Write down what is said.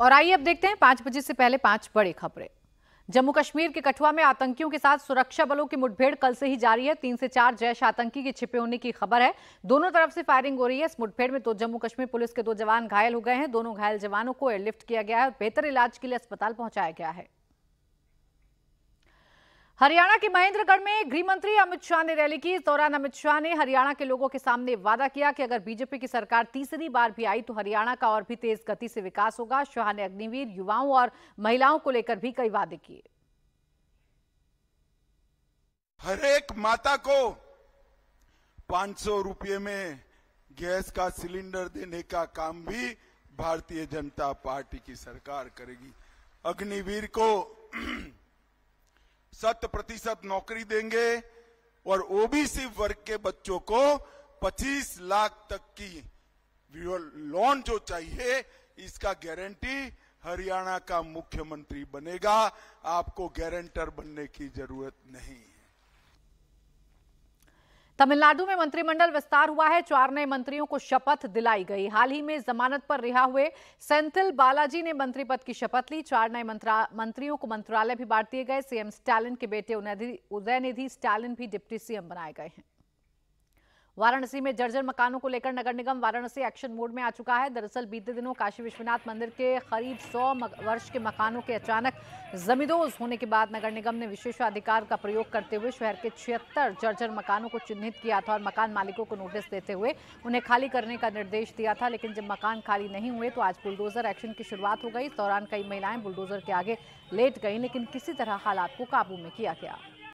और आइए अब देखते हैं पांच बजे से पहले पांच बड़ी खबरें जम्मू कश्मीर के कठुआ में आतंकियों के साथ सुरक्षा बलों की मुठभेड़ कल से ही जारी है तीन से चार जैश आतंकी के छिपे होने की खबर है दोनों तरफ से फायरिंग हो रही है इस मुठभेड़ में दो तो जम्मू कश्मीर पुलिस के दो जवान घायल हो गए हैं दोनों घायल जवानों को एयरलिफ्ट किया गया है और बेहतर इलाज के लिए अस्पताल पहुंचाया गया है हरियाणा के महेंद्रगढ़ में गृह मंत्री अमित शाह ने रैली की इस दौरान अमित शाह ने हरियाणा के लोगों के सामने वादा किया कि अगर बीजेपी की सरकार तीसरी बार भी आई तो हरियाणा का और भी तेज गति से विकास होगा शाह ने अग्निवीर युवाओं और महिलाओं को लेकर भी कई वादे किए हरेक माता को पांच सौ रूपये में गैस का सिलेंडर देने का काम भी भारतीय जनता पार्टी की सरकार करेगी अग्निवीर को शत प्रतिशत नौकरी देंगे और ओबीसी वर्ग के बच्चों को 25 लाख तक की लोन जो चाहिए इसका गारंटी हरियाणा का मुख्यमंत्री बनेगा आपको गारंटर बनने की जरूरत नहीं है तमिलनाडु में मंत्रिमंडल विस्तार हुआ है चार नए मंत्रियों को शपथ दिलाई गई हाल ही में जमानत पर रिहा हुए सेंथिल बालाजी ने मंत्री पद की शपथ ली चार नए मंत्रियों को मंत्रालय भी बांट दिए गए सीएम स्टालिन के बेटे उदयनिधि स्टालिन भी डिप्टी सीएम बनाए गए हैं वाराणसी में जर्जर मकानों को लेकर नगर निगम वाराणसी एक्शन मोड में आ चुका है दरअसल बीते दिनों काशी विश्वनाथ मंदिर के करीब 100 वर्ष के मकानों के अचानक जमींदोज होने के बाद नगर निगम ने विशेषाधिकार का प्रयोग करते हुए शहर के छिहत्तर जर्जर मकानों को चिन्हित किया था और मकान मालिकों को नोटिस देते हुए उन्हें खाली करने का निर्देश दिया था लेकिन जब मकान खाली नहीं हुए तो आज बुलडोजर एक्शन की शुरुआत हो गई इस दौरान कई महिलाएं बुलडोजर के आगे लेट गई लेकिन किसी तरह हालात को काबू में किया गया